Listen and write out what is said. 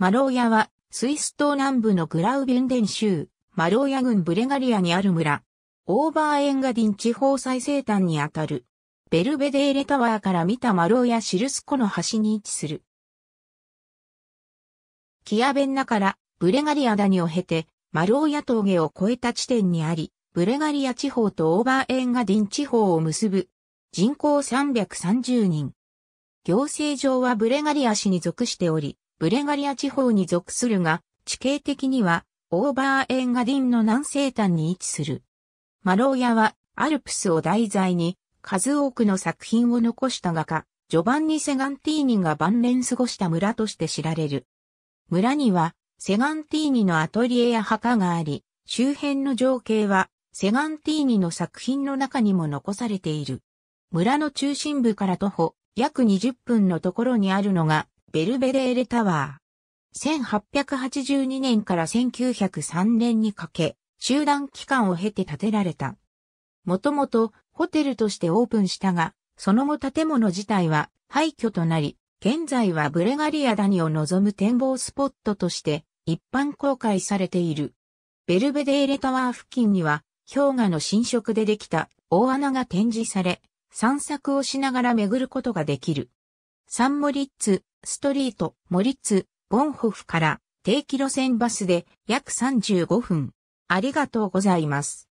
マローヤは、スイス島南部のグラウビュンデン州、マローヤ郡ブレガリアにある村。オーバーエンガディン地方最西端にあたる。ベルベデーレタワーから見たマローヤシルス湖の端に位置する。キアベンナからブレガリア谷を経て、マローヤ峠を越えた地点にあり、ブレガリア地方とオーバーエンガディン地方を結ぶ。人口330人。行政上はブレガリア市に属しており、ブレガリア地方に属するが、地形的には、オーバーエンガディンの南西端に位置する。マローヤは、アルプスを題材に、数多くの作品を残した画家、ジョバンニ・セガンティーニが晩年過ごした村として知られる。村には、セガンティーニのアトリエや墓があり、周辺の情景は、セガンティーニの作品の中にも残されている。村の中心部から徒歩、約20分のところにあるのが、ベルベレーレタワー。1882年から1903年にかけ、集団期間を経て建てられた。もともとホテルとしてオープンしたが、その後建物自体は廃墟となり、現在はブレガリア谷を望む展望スポットとして一般公開されている。ベルベデーレタワー付近には氷河の浸食でできた大穴が展示され、散策をしながら巡ることができる。サンモリッツ、ストリート、モリッツ、ボンホフから定期路線バスで約35分。ありがとうございます。